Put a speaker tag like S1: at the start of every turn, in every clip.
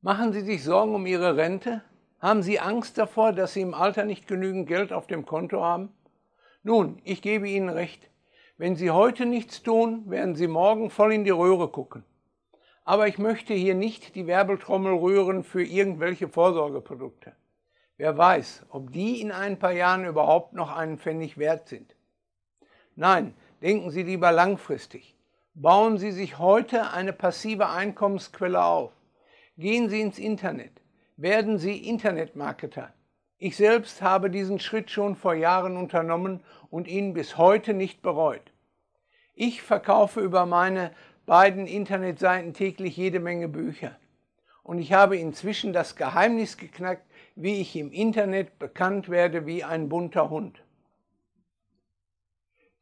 S1: Machen Sie sich Sorgen um Ihre Rente? Haben Sie Angst davor, dass Sie im Alter nicht genügend Geld auf dem Konto haben? Nun, ich gebe Ihnen recht. Wenn Sie heute nichts tun, werden Sie morgen voll in die Röhre gucken. Aber ich möchte hier nicht die Werbeltrommel rühren für irgendwelche Vorsorgeprodukte. Wer weiß, ob die in ein paar Jahren überhaupt noch einen Pfennig wert sind. Nein, denken Sie lieber langfristig. Bauen Sie sich heute eine passive Einkommensquelle auf. Gehen Sie ins Internet. Werden Sie Internetmarketer. Ich selbst habe diesen Schritt schon vor Jahren unternommen und ihn bis heute nicht bereut. Ich verkaufe über meine beiden Internetseiten täglich jede Menge Bücher. Und ich habe inzwischen das Geheimnis geknackt, wie ich im Internet bekannt werde wie ein bunter Hund.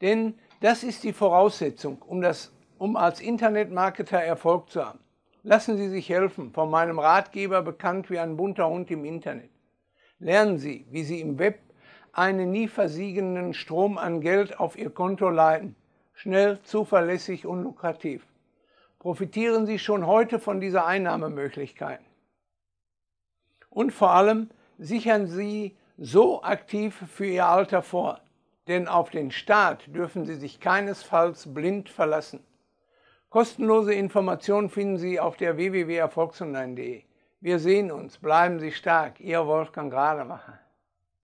S1: Denn das ist die Voraussetzung, um, das, um als Internetmarketer Erfolg zu haben. Lassen Sie sich helfen, von meinem Ratgeber bekannt wie ein bunter Hund im Internet. Lernen Sie, wie Sie im Web einen nie versiegenden Strom an Geld auf Ihr Konto leiten. Schnell, zuverlässig und lukrativ. Profitieren Sie schon heute von dieser Einnahmemöglichkeit. Und vor allem sichern Sie so aktiv für Ihr Alter vor, denn auf den Staat dürfen Sie sich keinesfalls blind verlassen. Kostenlose Informationen finden Sie auf der www.erfolgsonline.de. Wir sehen uns, bleiben Sie stark, Ihr Wolfgang Rademacher.